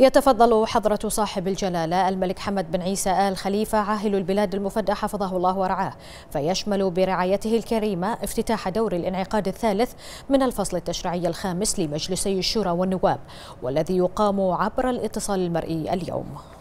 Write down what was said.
يتفضل حضرة صاحب الجلالة الملك حمد بن عيسى آل خليفة عاهل البلاد المفدى حفظه الله ورعاه فيشمل برعايته الكريمة افتتاح دور الانعقاد الثالث من الفصل التشريعي الخامس لمجلسي الشورى والنواب والذي يقام عبر الاتصال المرئي اليوم